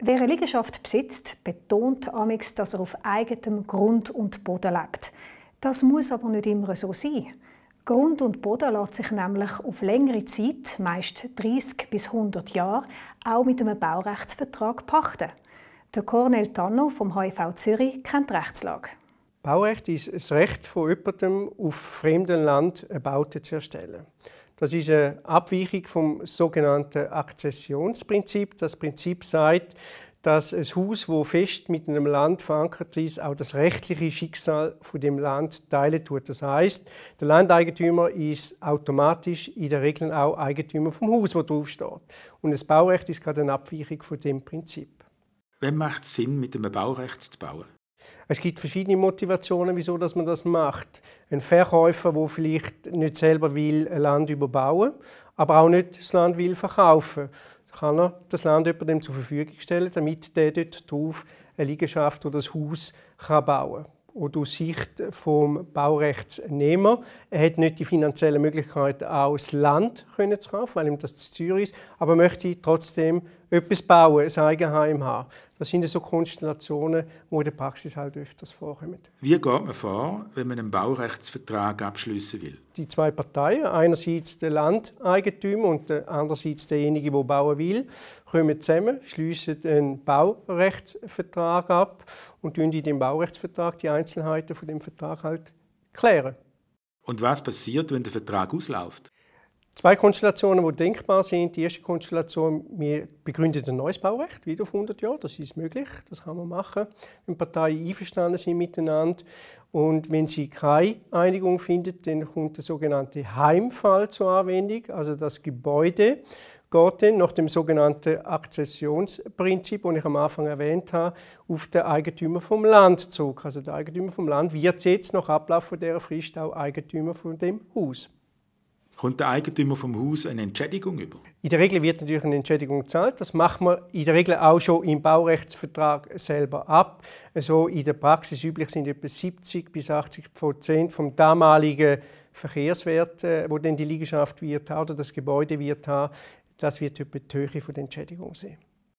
Wer eine Liegenschaft besitzt, betont amix, dass er auf eigenem Grund und Boden lebt. Das muss aber nicht immer so sein. Grund und Boden lässt sich nämlich auf längere Zeit, meist 30 bis 100 Jahre, auch mit einem Baurechtsvertrag pachten. Der Cornel Tanno vom HIV Zürich kennt die Rechtslage. Baurecht ist das Recht von jemandem, auf fremdem Land eine Baute zu erstellen. Das ist eine Abweichung vom sogenannten Akzessionsprinzip. Das Prinzip sagt, dass ein Haus, wo fest mit einem Land verankert ist, auch das rechtliche Schicksal von dem Land teilen tut. Das heißt, der Landeigentümer ist automatisch in der Regel auch Eigentümer vom Haus, wo drauf steht. Und das Baurecht ist gerade eine Abweichung von dem Prinzip. Wem macht es Sinn, mit einem Baurecht zu bauen? Es gibt verschiedene Motivationen, wieso dass man das macht. Ein Verkäufer, der vielleicht nicht selber will ein Land überbauen, aber auch nicht das Land will verkaufen, kann er das Land jemandem zur Verfügung stellen, damit der dort drauf eine Liegenschaft oder ein Haus kann bauen kann Und aus Sicht des Baurechtsnehmer. Er hat nicht die finanzielle Möglichkeit, auch das Land zu kaufen, weil ihm das zu teuer ist, aber möchte trotzdem etwas bauen, ein Eigenheim haben. Das sind so Konstellationen, die in der Praxis halt öfters vorkommen. Wie geht man vor, wenn man einen Baurechtsvertrag abschließen will? Die zwei Parteien, einerseits der Landeigentümer und andererseits derjenige, der bauen will, kommen zusammen, schließen einen Baurechtsvertrag ab und in dem Baurechtsvertrag die Einzelheiten von dem Vertrag halt klären. Und was passiert, wenn der Vertrag ausläuft? Zwei Konstellationen, die denkbar sind. Die erste Konstellation, wir begründen ein neues Baurecht, wieder auf 100 Jahre. Das ist möglich, das kann man machen, wenn Parteien einverstanden sind miteinander. Und wenn sie keine Einigung findet, dann kommt der sogenannte Heimfall zur Anwendung. Also das Gebäude geht dann nach dem sogenannten Akzessionsprinzip, das ich am Anfang erwähnt habe, auf den Eigentümer vom Land zurück. Also der Eigentümer vom Land wird jetzt nach Ablauf dieser Frist auch Eigentümer von dem Haus kommt der Eigentümer vom Haus eine Entschädigung über? In der Regel wird natürlich eine Entschädigung gezahlt. Das macht man in der Regel auch schon im Baurechtsvertrag selber ab. Also in der Praxis üblich sind etwa 70 bis 80 Prozent vom damaligen Verkehrswert, äh, wo denn die Liegenschaft wird oder das Gebäude wird haben, das wird etwa die Höhe der Entschädigung sein.